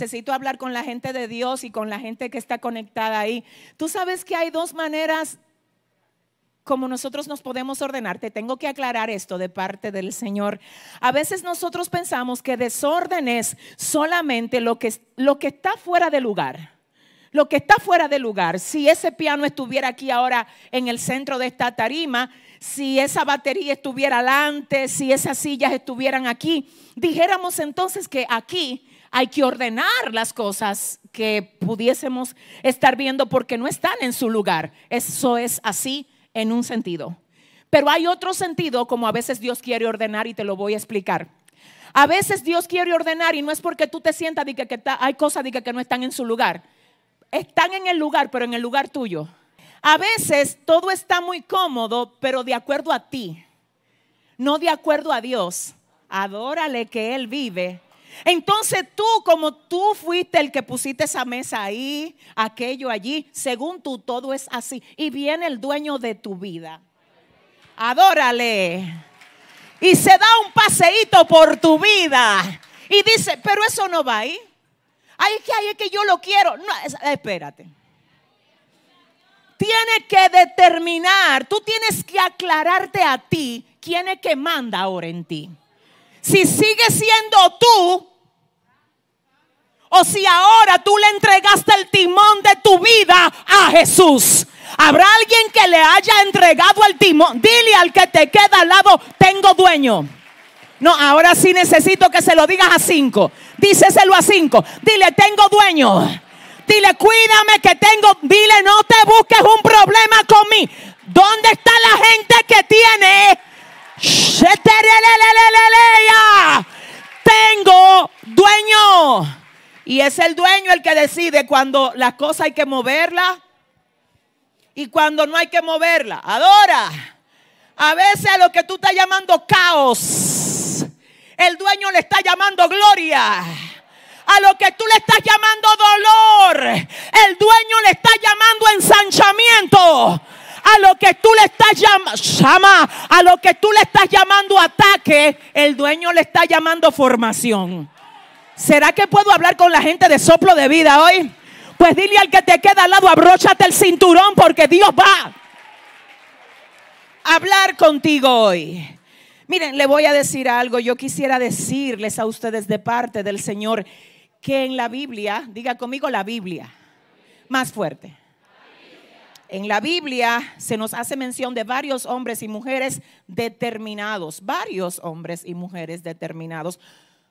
necesito hablar con la gente de Dios y con la gente que está conectada ahí. Tú sabes que hay dos maneras como nosotros nos podemos ordenar. Te tengo que aclarar esto de parte del Señor. A veces nosotros pensamos que desorden es solamente lo que, lo que está fuera de lugar. Lo que está fuera de lugar, si ese piano estuviera aquí ahora en el centro de esta tarima, si esa batería estuviera adelante, si esas sillas estuvieran aquí, dijéramos entonces que aquí hay que ordenar las cosas que pudiésemos estar viendo porque no están en su lugar. Eso es así en un sentido. Pero hay otro sentido como a veces Dios quiere ordenar y te lo voy a explicar. A veces Dios quiere ordenar y no es porque tú te sientas que, hay cosas que no están en su lugar. Están en el lugar, pero en el lugar tuyo. A veces todo está muy cómodo, pero de acuerdo a ti, no de acuerdo a Dios. Adórale que Él vive entonces tú, como tú fuiste el que pusiste esa mesa ahí, aquello allí, según tú todo es así. Y viene el dueño de tu vida. Adórale. Y se da un paseíto por tu vida. Y dice, pero eso no va ahí. Ay, que, hay que yo lo quiero. No, espérate. Tienes que determinar, tú tienes que aclararte a ti quién es que manda ahora en ti si sigues siendo tú o si ahora tú le entregaste el timón de tu vida a Jesús. Habrá alguien que le haya entregado el timón. Dile al que te queda al lado, tengo dueño. No, ahora sí necesito que se lo digas a cinco. Díceselo a cinco. Dile, tengo dueño. Dile, cuídame que tengo. Dile, no te busques un problema conmigo. ¿Dónde está la gente que tiene? Tengo dueño. Y es el dueño el que decide cuando las cosas hay que moverla y cuando no hay que moverla Adora. A veces a lo que tú estás llamando caos, el dueño le está llamando gloria. A lo que tú le estás llamando dolor, el dueño le está llamando ensanchamiento a lo que tú le estás llamando, a lo que tú le estás llamando ataque, el dueño le está llamando formación. ¿Será que puedo hablar con la gente de soplo de vida hoy? Pues dile al que te queda al lado, abróchate el cinturón porque Dios va a hablar contigo hoy. Miren, le voy a decir algo. Yo quisiera decirles a ustedes de parte del Señor que en la Biblia, diga conmigo la Biblia, más fuerte. En la Biblia se nos hace mención de varios hombres y mujeres determinados, varios hombres y mujeres determinados.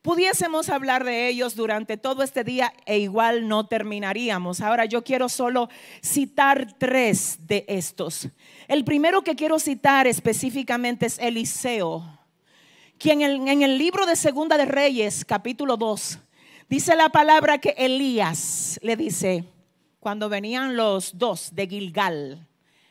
Pudiésemos hablar de ellos durante todo este día e igual no terminaríamos. Ahora yo quiero solo citar tres de estos. El primero que quiero citar específicamente es Eliseo, quien en el libro de Segunda de Reyes, capítulo 2, dice la palabra que Elías le dice, cuando venían los dos de Gilgal.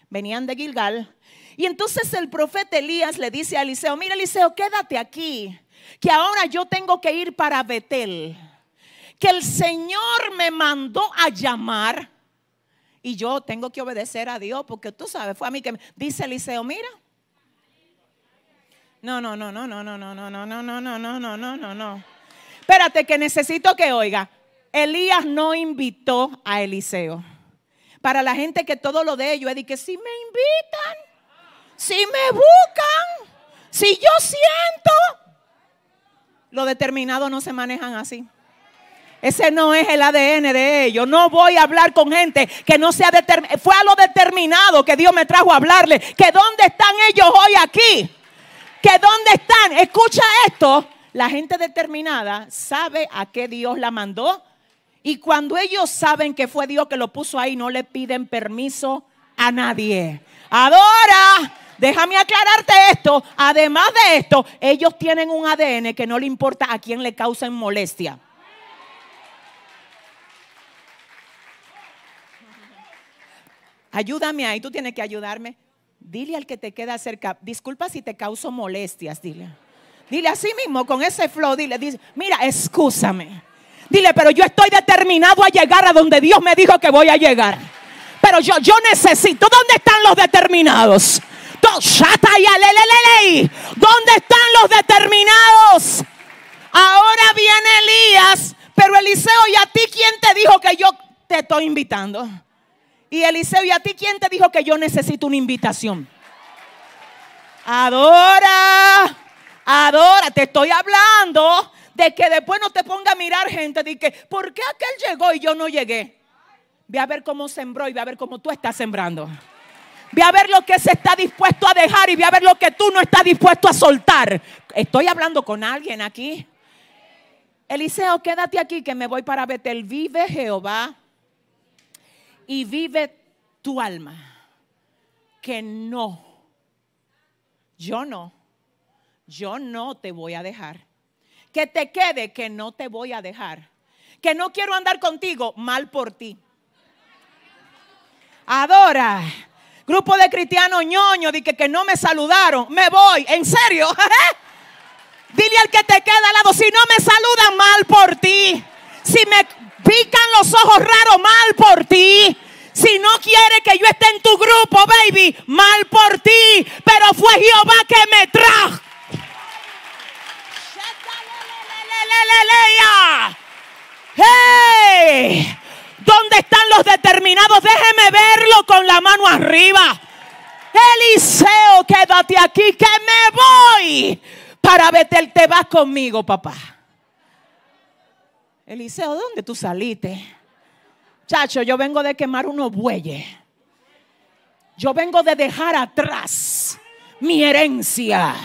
Venían de Gilgal. Y entonces el profeta Elías le dice a Eliseo, mira Eliseo, quédate aquí, que ahora yo tengo que ir para Betel, que el Señor me mandó a llamar y yo tengo que obedecer a Dios, porque tú sabes, fue a mí que me... dice Eliseo, mira. No, no, no, no, no, no, no, no, no, no, no, no, no, no, no, no, no. Espérate que necesito que oiga. Elías no invitó a Eliseo. Para la gente que todo lo de ellos es de que si me invitan, si me buscan, si yo siento, Lo determinado no se manejan así. Ese no es el ADN de ellos. No voy a hablar con gente que no sea determinado. Fue a lo determinado que Dios me trajo a hablarle. Que dónde están ellos hoy aquí. Que dónde están. Escucha esto. La gente determinada sabe a qué Dios la mandó y cuando ellos saben que fue Dios que lo puso ahí, no le piden permiso a nadie. Adora, déjame aclararte esto. Además de esto, ellos tienen un ADN que no le importa a quién le causen molestia. Ayúdame ahí, tú tienes que ayudarme. Dile al que te queda cerca, disculpa si te causo molestias, dile. Dile así mismo, con ese flow, dile, dice, mira, escúsame Dile, pero yo estoy determinado a llegar a donde Dios me dijo que voy a llegar. Pero yo, yo necesito, ¿dónde están los determinados? ¿Dónde están los determinados? Ahora viene Elías, pero Eliseo, ¿y a ti quién te dijo que yo te estoy invitando? Y Eliseo, ¿y a ti quién te dijo que yo necesito una invitación? Adora, adora, te estoy hablando de que después no te ponga a mirar gente de que, ¿por qué aquel llegó y yo no llegué? Ve a ver cómo sembró y ve a ver cómo tú estás sembrando. Ve a ver lo que se está dispuesto a dejar y ve a ver lo que tú no estás dispuesto a soltar. Estoy hablando con alguien aquí. Eliseo, quédate aquí que me voy para Betel. Vive Jehová y vive tu alma. Que no, yo no, yo no te voy a dejar que te quede que no te voy a dejar, que no quiero andar contigo mal por ti. Adora. Grupo de cristianos ñoño, dije que, que no me saludaron, me voy, en serio. Dile al que te queda al lado, si no me saluda mal por ti, si me pican los ojos raros mal por ti, si no quiere que yo esté en tu grupo, baby, mal por ti, pero fue Jehová que me trajo. ¿Dónde están los determinados? Déjeme verlo con la mano arriba. Eliseo, quédate aquí que me voy para Betel. Te vas conmigo, papá. Eliseo, dónde tú saliste? Chacho, yo vengo de quemar unos bueyes. Yo vengo de dejar atrás mi herencia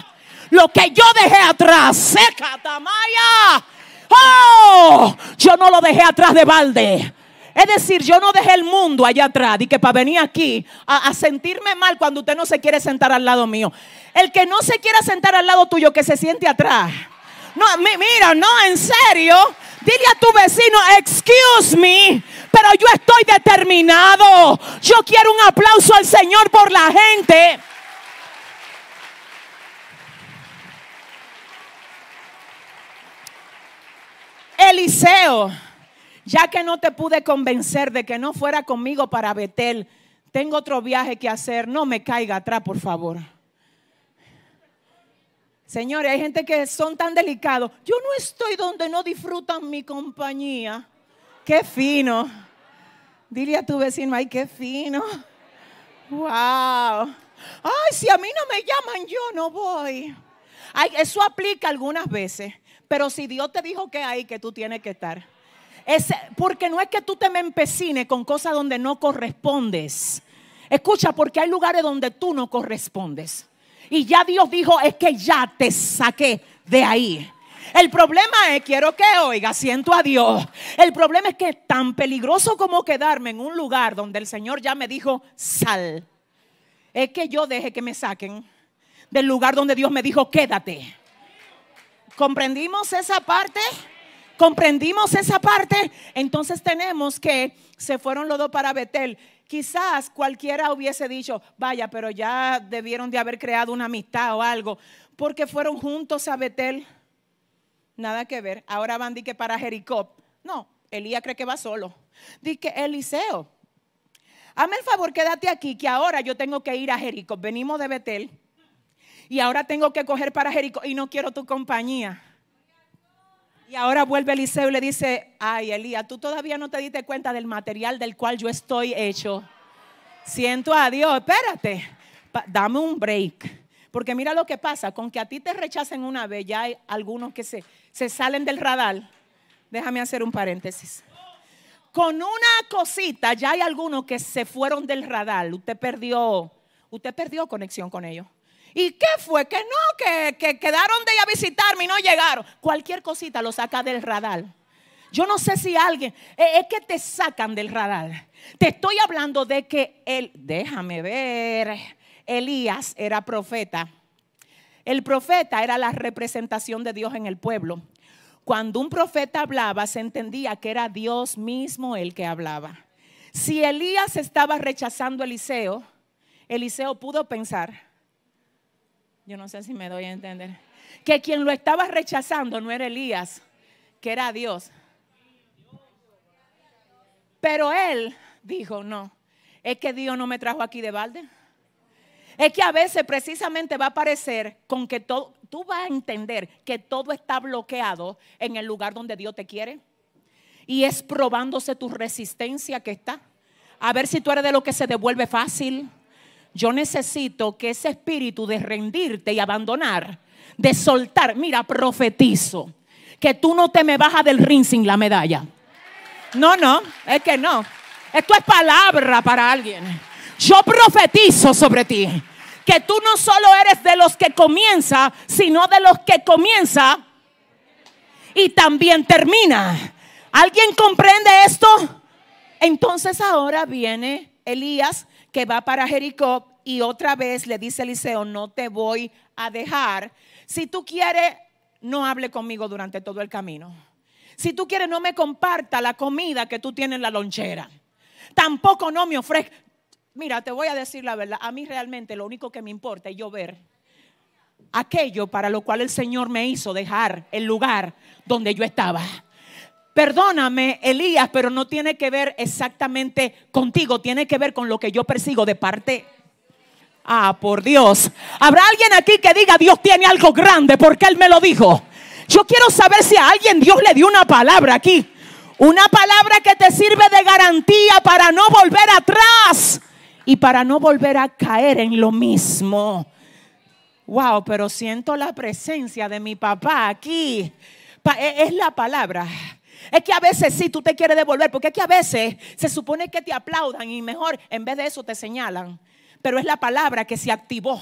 lo que yo dejé atrás. Seca, Tamaya. Oh, yo no lo dejé atrás de balde. Es decir, yo no dejé el mundo allá atrás y que para venir aquí a, sentirme mal cuando usted no se quiere sentar al lado mío. El que no se quiera sentar al lado tuyo, que se siente atrás. No, mira, no, en serio. Dile a tu vecino, excuse me, pero yo estoy determinado. Yo quiero un aplauso al Señor por la gente. Eliseo, ya que no te pude convencer de que no fuera conmigo para Betel, tengo otro viaje que hacer, no me caiga atrás, por favor. Señores, hay gente que son tan delicados. Yo no estoy donde no disfrutan mi compañía. Qué fino. Dile a tu vecino, ay, qué fino. Wow. Ay, si a mí no me llaman, yo no voy. eso aplica algunas veces. Pero si Dios te dijo que hay, que tú tienes que estar. Es, porque no es que tú te me empecines con cosas donde no correspondes. Escucha, porque hay lugares donde tú no correspondes. Y ya Dios dijo, es que ya te saqué de ahí. El problema es, quiero que oiga, siento a Dios. El problema es que es tan peligroso como quedarme en un lugar donde el Señor ya me dijo, sal. Es que yo deje que me saquen del lugar donde Dios me dijo, quédate. ¿Comprendimos esa parte? comprendimos esa parte, entonces tenemos que se fueron los dos para Betel. Quizás cualquiera hubiese dicho, vaya, pero ya debieron de haber creado una amistad o algo, porque fueron juntos a Betel. Nada que ver. Ahora van que para Jericó. No, Elías cree que va solo. Dice que Eliseo, hazme el favor, quédate aquí, que ahora yo tengo que ir a Jericó. Venimos de Betel y ahora tengo que coger para Jericó y no quiero tu compañía. Y ahora vuelve Eliseo y le dice, ay Elías, tú todavía no te diste cuenta del material del cual yo estoy hecho. Siento a Dios, espérate, dame un break. Porque mira lo que pasa, con que a ti te rechacen una vez, ya hay algunos que se, se salen del radar. Déjame hacer un paréntesis. Con una cosita, ya hay algunos que se fueron del radar. Usted perdió, usted perdió conexión con ellos. ¿Y qué fue? Que no, que, quedaron de ir a visitarme y no llegaron. Cualquier cosita lo saca del radar. Yo no sé si alguien, eh, es que te sacan del radar. Te estoy hablando de que él, déjame ver, Elías era profeta. El profeta era la representación de Dios en el pueblo. Cuando un profeta hablaba, se entendía que era Dios mismo el que hablaba. Si Elías estaba rechazando a Eliseo, Eliseo pudo pensar, yo no sé si me doy a entender. Que quien lo estaba rechazando no era Elías, que era Dios. Pero él dijo, no, es que Dios no me trajo aquí de balde. Es que a veces precisamente va a parecer con que todo, tú vas a entender que todo está bloqueado en el lugar donde Dios te quiere. Y es probándose tu resistencia que está. A ver si tú eres de lo que se devuelve fácil yo necesito que ese espíritu de rendirte y abandonar, de soltar, mira, profetizo, que tú no te me bajas del ring sin la medalla. No, no, es que no. Esto es palabra para alguien. Yo profetizo sobre ti que tú no solo eres de los que comienza, sino de los que comienza y también termina. ¿Alguien comprende esto? Entonces ahora viene Elías que va para Jericó y otra vez le dice Eliseo, no te voy a dejar. Si tú quieres, no hable conmigo durante todo el camino. Si tú quieres, no me comparta la comida que tú tienes en la lonchera. Tampoco no me ofrezca. Mira, te voy a decir la verdad. A mí realmente lo único que me importa es yo ver aquello para lo cual el Señor me hizo dejar el lugar donde yo estaba. Perdóname, Elías, pero no tiene que ver exactamente contigo, tiene que ver con lo que yo persigo de parte. Ah, por Dios. Habrá alguien aquí que diga, Dios tiene algo grande porque Él me lo dijo. Yo quiero saber si a alguien Dios le dio una palabra aquí. Una palabra que te sirve de garantía para no volver atrás y para no volver a caer en lo mismo. Wow, pero siento la presencia de mi papá aquí. E, es la palabra es que a veces sí tú te quieres devolver, porque es que a veces se supone que te aplaudan y mejor en vez de eso te señalan. Pero es la palabra que se activó.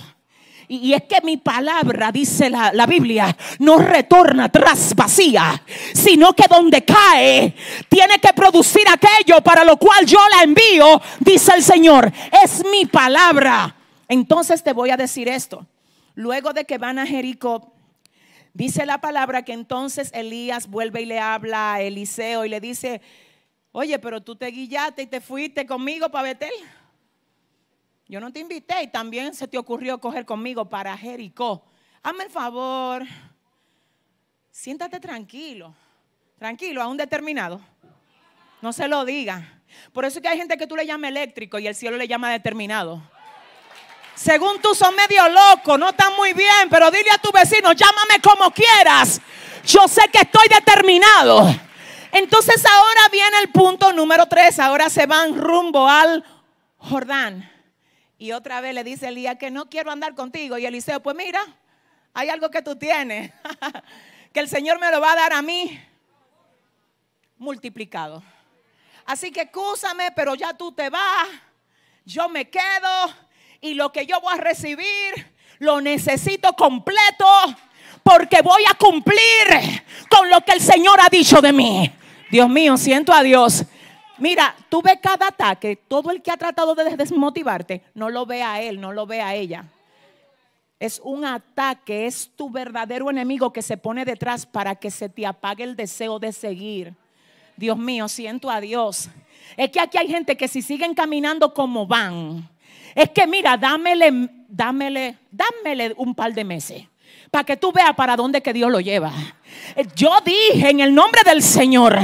Y, es que mi palabra, dice la, la, Biblia, no retorna tras vacía, sino que donde cae, tiene que producir aquello para lo cual yo la envío, dice el Señor. Es mi palabra. Entonces te voy a decir esto. Luego de que van a Jericó, Dice la palabra que entonces Elías vuelve y le habla a Eliseo y le dice, oye, pero tú te guillaste y te fuiste conmigo para Betel. Yo no te invité y también se te ocurrió coger conmigo para Jericó. Hazme el favor, siéntate tranquilo, tranquilo, a un determinado. No se lo diga. Por eso es que hay gente que tú le llamas eléctrico y el cielo le llama determinado. Según tú son medio locos, no están muy bien, pero dile a tu vecino, llámame como quieras. Yo sé que estoy determinado. Entonces ahora viene el punto número tres. Ahora se van rumbo al Jordán. Y otra vez le dice Elías que no quiero andar contigo. Y Eliseo, pues mira, hay algo que tú tienes, que el Señor me lo va a dar a mí multiplicado. Así que cúsame, pero ya tú te vas, yo me quedo y lo que yo voy a recibir lo necesito completo porque voy a cumplir con lo que el Señor ha dicho de mí. Dios mío, siento a Dios. Mira, tú ves cada ataque, todo el que ha tratado de desmotivarte, no lo ve a él, no lo ve a ella. Es un ataque, es tu verdadero enemigo que se pone detrás para que se te apague el deseo de seguir. Dios mío, siento a Dios. Es que aquí hay gente que si siguen caminando como van, es que mira, dámele, dámele, dámele un par de meses para que tú veas para dónde que Dios lo lleva. Yo dije en el nombre del Señor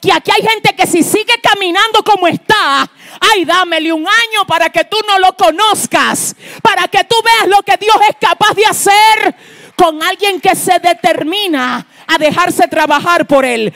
que aquí hay gente que si sigue caminando como está, ay, dámele un año para que tú no lo conozcas, para que tú veas lo que Dios es capaz de hacer con alguien que se determina a dejarse trabajar por él.